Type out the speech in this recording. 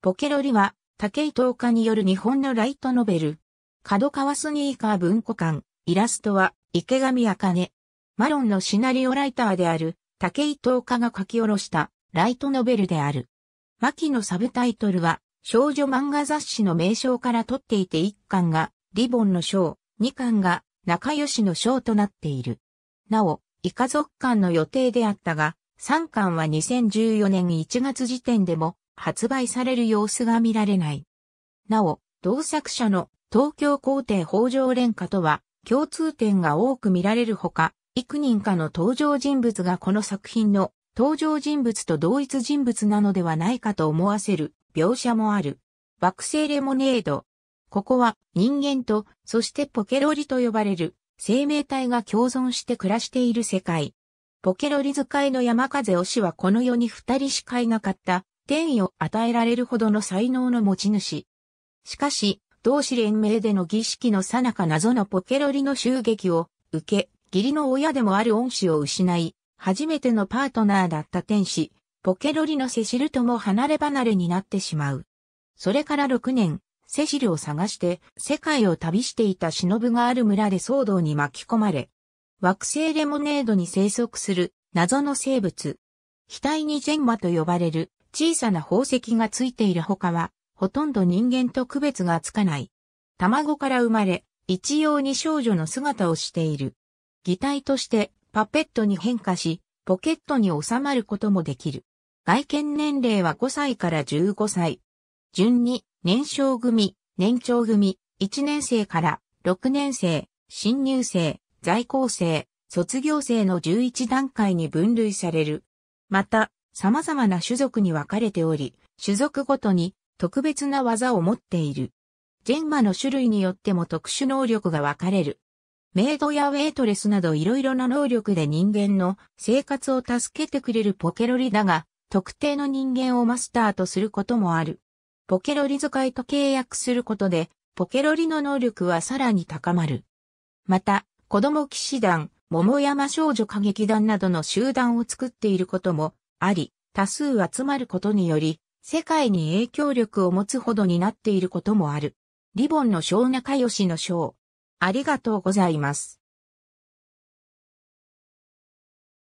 ポケロリは、竹井東家による日本のライトノベル。角川スニーカー文庫館、イラストは、池上茜。マロンのシナリオライターである、竹井東家が書き下ろした、ライトノベルである。巻のサブタイトルは、少女漫画雑誌の名称から取っていて1巻が、リボンの章、2巻が、仲良しの章となっている。なお、イカ族館の予定であったが、3巻は2014年1月時点でも、発売される様子が見られない。なお、同作者の東京皇帝北条連歌とは共通点が多く見られるほか、幾人かの登場人物がこの作品の登場人物と同一人物なのではないかと思わせる描写もある。惑星レモネード。ここは人間と、そしてポケロリと呼ばれる生命体が共存して暮らしている世界。ポケロリ使いの山風推しはこの世に二人しかいなかった天意を与えられるほどの才能の持ち主。しかし、同志連盟での儀式の最中謎のポケロリの襲撃を受け、義理の親でもある恩師を失い、初めてのパートナーだった天使、ポケロリのセシルとも離れ離れになってしまう。それから6年、セシルを探して世界を旅していた忍がある村で騒動に巻き込まれ、惑星レモネードに生息する謎の生物、額にジェンマと呼ばれる小さな宝石がついている他は、ほとんど人間と区別がつかない。卵から生まれ、一様に少女の姿をしている。擬態としてパペットに変化し、ポケットに収まることもできる。外見年齢は5歳から15歳。順に、年少組、年長組、1年生から6年生、新入生、在校生、卒業生の11段階に分類される。また、様々な種族に分かれており、種族ごとに特別な技を持っている。ジェンマの種類によっても特殊能力が分かれる。メイドやウェイトレスなどいろいろな能力で人間の生活を助けてくれるポケロリだが、特定の人間をマスターとすることもある。ポケロリ使いと契約することで、ポケロリの能力はさらに高まる。また、子供騎士団、桃山少女歌劇団などの集団を作っていることもあり、多数集まることにより、世界に影響力を持つほどになっていることもある。リボンの小仲良しの章。ありがとうございます。